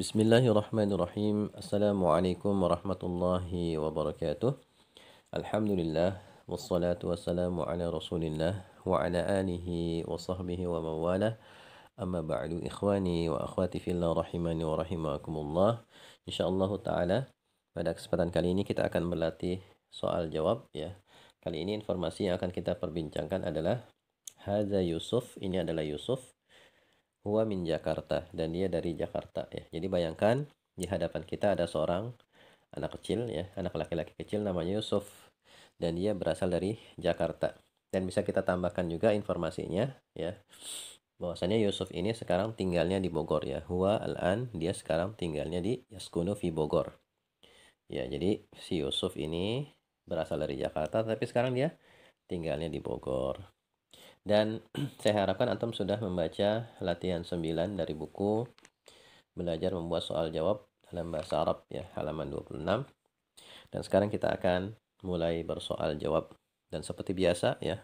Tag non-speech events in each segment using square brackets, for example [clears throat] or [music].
Bismillahirrahmanirrahim. Assalamualaikum warahmatullahi wabarakatuh. Alhamdulillah wassalatu wassalamu ala Rasulillah wa ala alihi wa sahbihi wa mawala. Amma ba'du ikhwani wa akhwati fillah rahimani wa rahimakumullah. Insyaallah taala pada kesempatan kali ini kita akan melatih soal jawab ya. Kali ini informasi yang akan kita perbincangkan adalah Haza Yusuf, ini adalah Yusuf huwa min Jakarta dan dia dari Jakarta ya. Jadi bayangkan di hadapan kita ada seorang anak kecil ya, anak laki-laki kecil namanya Yusuf dan dia berasal dari Jakarta. Dan bisa kita tambahkan juga informasinya ya. Bahwasanya Yusuf ini sekarang tinggalnya di Bogor ya. Huwa al-an dia sekarang tinggalnya di Yaskunu fi Bogor. Ya, jadi si Yusuf ini berasal dari Jakarta tapi sekarang dia tinggalnya di Bogor. Dan [clears throat] saya harapkan Antum sudah membaca latihan 9 dari buku Belajar Membuat Soal Jawab dalam Bahasa Arab ya, halaman 26. Dan sekarang kita akan mulai bersoal jawab. Dan seperti biasa ya,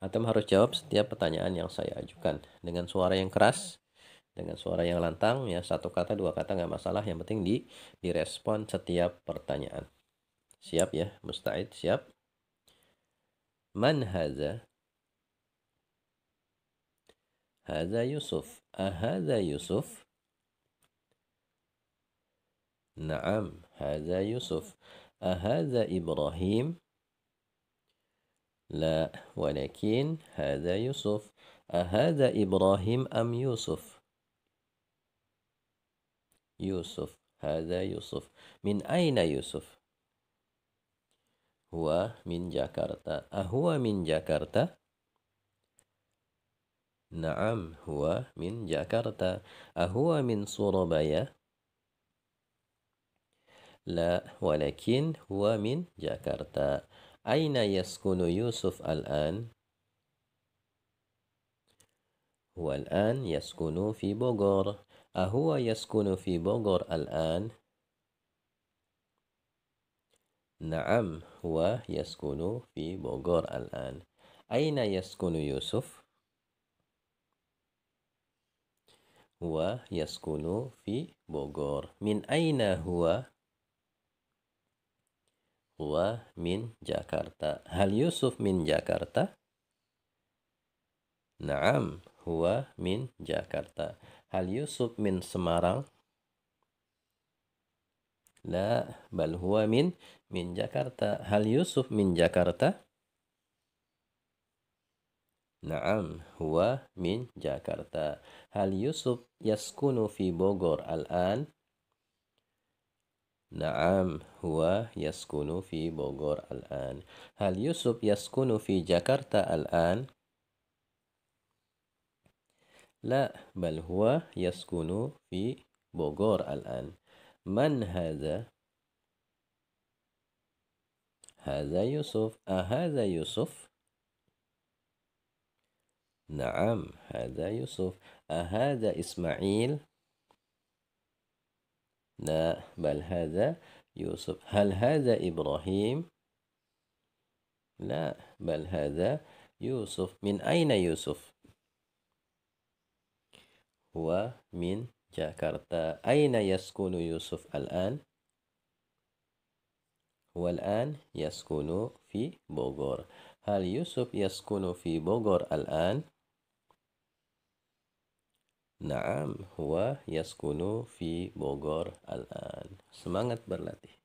Antum harus jawab setiap pertanyaan yang saya ajukan dengan suara yang keras, dengan suara yang lantang ya satu kata dua kata nggak masalah yang penting di direspon setiap pertanyaan siap ya mustaid siap man هذا يوسف أهذا يوسف نعم هذا يوسف أهذا إبراهيم لا ولكن هذا يوسف أهذا إبراهيم أم يوسف يوسف هذا يوسف من أين يوسف هو من جاكرتا أهو من جاكرتا نعم هو من جاكرتا أهو من سوربايا لا ولكن هو من جاكرتا أين يسكن يوسف الآن؟ هو الآن يسكن في بوغور أهو يسكن في بوغور الآن؟ نعم هو يسكن في بوغور الآن أين يسكن يوسف؟ huwa yaskunu fi Bogor. Min aina huwa? Huwa min Jakarta. Hal Yusuf min Jakarta? Naam, huwa min Jakarta. Hal Yusuf min Semarang? La, bal huwa min min Jakarta. Hal Yusuf min Jakarta? Naam, huwa min Jakarta. Hal Yusuf yaskunu fi Bogor al-an? Naam, huwa yaskunu fi Bogor al-an. Hal Yusuf yaskunu fi Jakarta al-an? La, bal huwa yaskunu fi Bogor al-an. Man hadha? Hadha Yusuf. Ahadha Yusuf? نعم هذا يوسف أهذا إسماعيل لا بل هذا يوسف هل هذا إبراهيم لا بل هذا يوسف من أين يوسف هو من جاكرتا أين يسكن يوسف الآن هو الآن يسكن في بوغور هل يوسف يسكن في بوغور الآن Naam, huwa yaskunu fi Bogor al-an. Semangat berlatih.